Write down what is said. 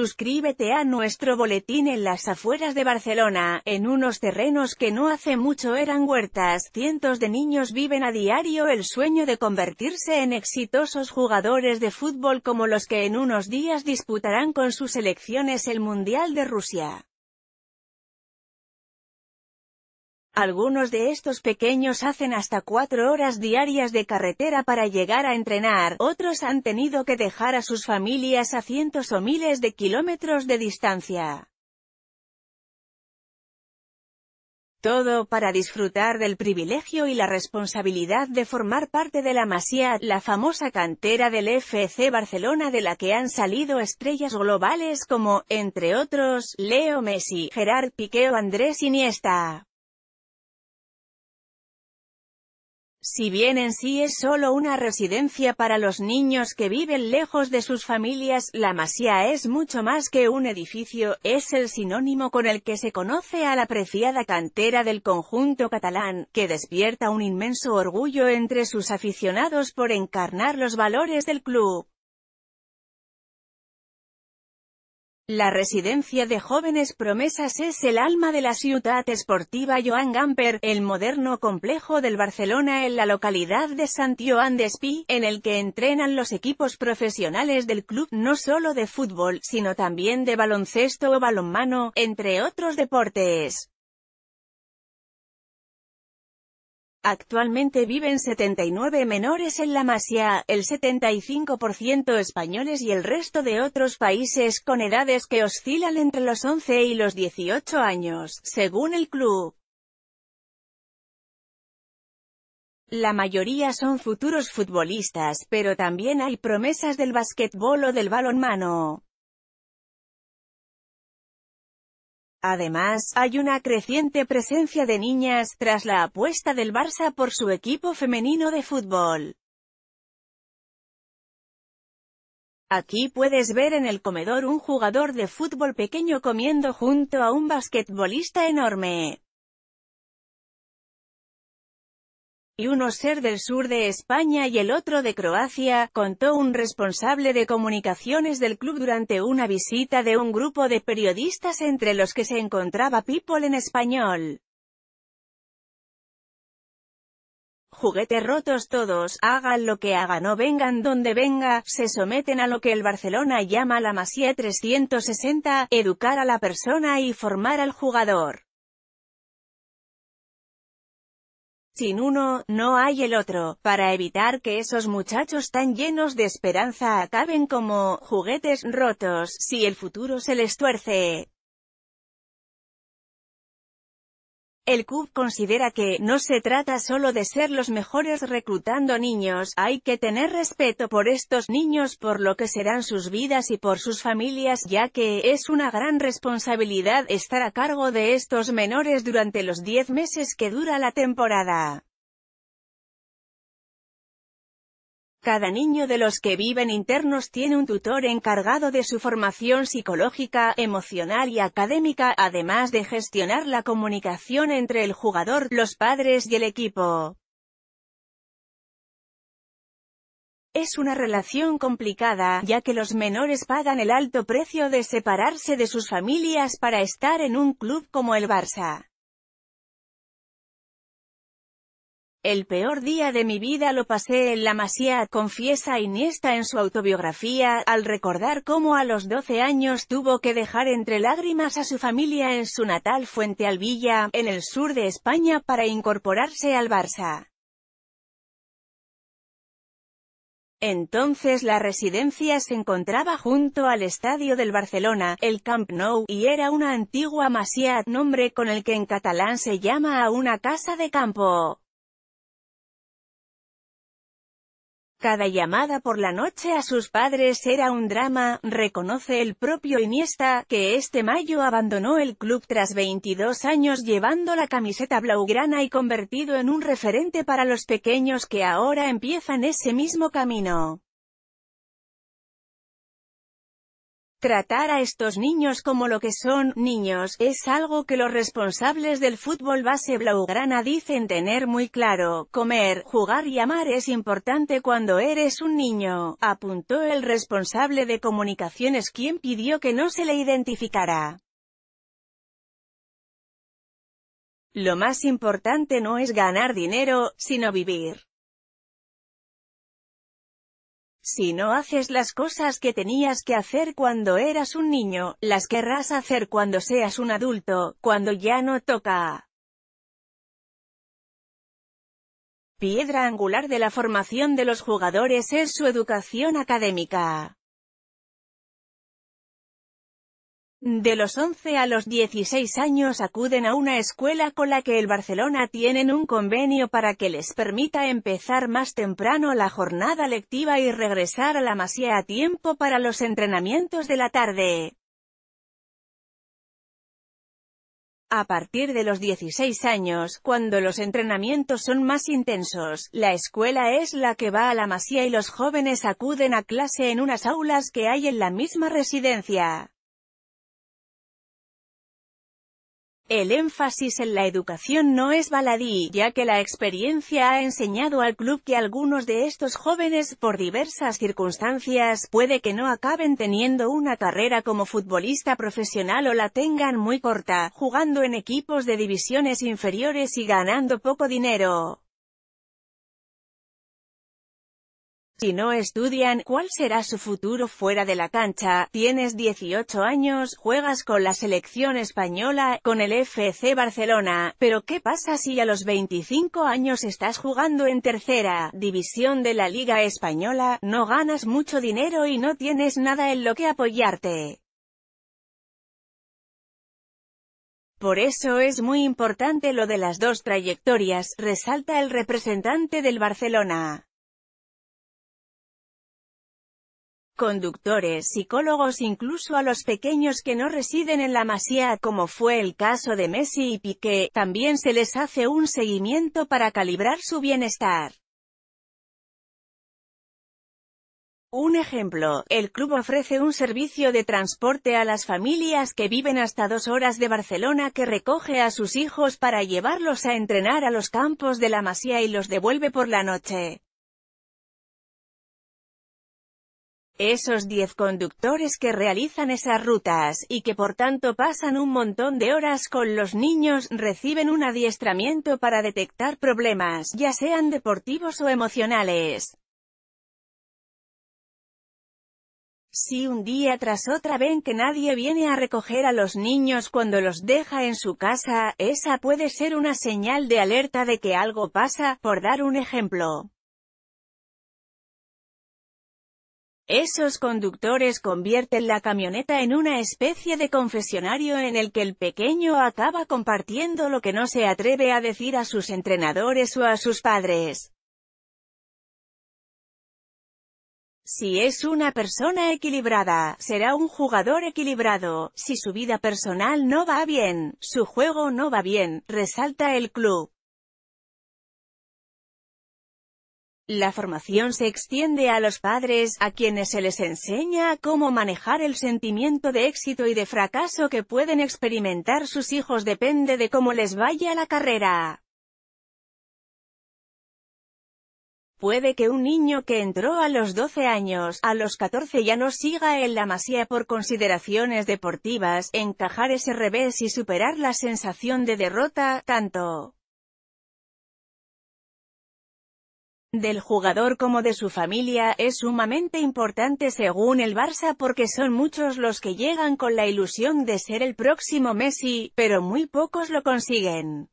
Suscríbete a nuestro boletín en las afueras de Barcelona, en unos terrenos que no hace mucho eran huertas, cientos de niños viven a diario el sueño de convertirse en exitosos jugadores de fútbol como los que en unos días disputarán con sus selecciones el Mundial de Rusia. Algunos de estos pequeños hacen hasta cuatro horas diarias de carretera para llegar a entrenar, otros han tenido que dejar a sus familias a cientos o miles de kilómetros de distancia. Todo para disfrutar del privilegio y la responsabilidad de formar parte de la Masía, la famosa cantera del FC Barcelona de la que han salido estrellas globales como, entre otros, Leo Messi, Gerard Piqué Andrés Iniesta. Si bien en sí es solo una residencia para los niños que viven lejos de sus familias, la masía es mucho más que un edificio, es el sinónimo con el que se conoce a la preciada cantera del conjunto catalán, que despierta un inmenso orgullo entre sus aficionados por encarnar los valores del club. La residencia de jóvenes promesas es el alma de la ciudad esportiva Joan Gamper, el moderno complejo del Barcelona en la localidad de Sant Joan d'Espí, en el que entrenan los equipos profesionales del club, no solo de fútbol, sino también de baloncesto o balonmano, entre otros deportes. Actualmente viven 79 menores en la Masía, el 75% españoles y el resto de otros países con edades que oscilan entre los 11 y los 18 años, según el club. La mayoría son futuros futbolistas, pero también hay promesas del básquetbol o del balonmano. Además, hay una creciente presencia de niñas, tras la apuesta del Barça por su equipo femenino de fútbol. Aquí puedes ver en el comedor un jugador de fútbol pequeño comiendo junto a un basquetbolista enorme. y uno ser del sur de España y el otro de Croacia, contó un responsable de comunicaciones del club durante una visita de un grupo de periodistas entre los que se encontraba People en español. Juguetes rotos todos, hagan lo que hagan o vengan donde venga, se someten a lo que el Barcelona llama la Masía 360, educar a la persona y formar al jugador. Sin uno, no hay el otro, para evitar que esos muchachos tan llenos de esperanza acaben como juguetes rotos si el futuro se les tuerce. El club considera que, no se trata solo de ser los mejores reclutando niños, hay que tener respeto por estos niños por lo que serán sus vidas y por sus familias, ya que, es una gran responsabilidad estar a cargo de estos menores durante los 10 meses que dura la temporada. Cada niño de los que viven internos tiene un tutor encargado de su formación psicológica, emocional y académica, además de gestionar la comunicación entre el jugador, los padres y el equipo. Es una relación complicada, ya que los menores pagan el alto precio de separarse de sus familias para estar en un club como el Barça. El peor día de mi vida lo pasé en la Masía, confiesa Iniesta en su autobiografía, al recordar cómo a los 12 años tuvo que dejar entre lágrimas a su familia en su natal Fuente Alvilla, en el sur de España para incorporarse al Barça. Entonces la residencia se encontraba junto al estadio del Barcelona, el Camp Nou, y era una antigua masía, nombre con el que en catalán se llama a una casa de campo. Cada llamada por la noche a sus padres era un drama, reconoce el propio Iniesta, que este mayo abandonó el club tras 22 años llevando la camiseta blaugrana y convertido en un referente para los pequeños que ahora empiezan ese mismo camino. Tratar a estos niños como lo que son, niños, es algo que los responsables del fútbol base blaugrana dicen tener muy claro. Comer, jugar y amar es importante cuando eres un niño, apuntó el responsable de comunicaciones quien pidió que no se le identificara. Lo más importante no es ganar dinero, sino vivir. Si no haces las cosas que tenías que hacer cuando eras un niño, las querrás hacer cuando seas un adulto, cuando ya no toca. Piedra angular de la formación de los jugadores es su educación académica. De los 11 a los 16 años acuden a una escuela con la que el Barcelona tienen un convenio para que les permita empezar más temprano la jornada lectiva y regresar a la masía a tiempo para los entrenamientos de la tarde. A partir de los 16 años, cuando los entrenamientos son más intensos, la escuela es la que va a la masía y los jóvenes acuden a clase en unas aulas que hay en la misma residencia. El énfasis en la educación no es baladí, ya que la experiencia ha enseñado al club que algunos de estos jóvenes, por diversas circunstancias, puede que no acaben teniendo una carrera como futbolista profesional o la tengan muy corta, jugando en equipos de divisiones inferiores y ganando poco dinero. Si no estudian, ¿cuál será su futuro fuera de la cancha? Tienes 18 años, juegas con la selección española, con el FC Barcelona, pero ¿qué pasa si a los 25 años estás jugando en tercera división de la Liga Española, no ganas mucho dinero y no tienes nada en lo que apoyarte? Por eso es muy importante lo de las dos trayectorias, resalta el representante del Barcelona. conductores, psicólogos incluso a los pequeños que no residen en la masía, como fue el caso de Messi y Piqué, también se les hace un seguimiento para calibrar su bienestar. Un ejemplo, el club ofrece un servicio de transporte a las familias que viven hasta dos horas de Barcelona que recoge a sus hijos para llevarlos a entrenar a los campos de la Masía y los devuelve por la noche. Esos 10 conductores que realizan esas rutas, y que por tanto pasan un montón de horas con los niños, reciben un adiestramiento para detectar problemas, ya sean deportivos o emocionales. Si un día tras otra ven que nadie viene a recoger a los niños cuando los deja en su casa, esa puede ser una señal de alerta de que algo pasa, por dar un ejemplo. Esos conductores convierten la camioneta en una especie de confesionario en el que el pequeño acaba compartiendo lo que no se atreve a decir a sus entrenadores o a sus padres. Si es una persona equilibrada, será un jugador equilibrado, si su vida personal no va bien, su juego no va bien, resalta el club. La formación se extiende a los padres, a quienes se les enseña cómo manejar el sentimiento de éxito y de fracaso que pueden experimentar sus hijos depende de cómo les vaya la carrera. Puede que un niño que entró a los 12 años, a los 14 ya no siga en la masía por consideraciones deportivas, encajar ese revés y superar la sensación de derrota, tanto del jugador como de su familia, es sumamente importante según el Barça porque son muchos los que llegan con la ilusión de ser el próximo Messi, pero muy pocos lo consiguen.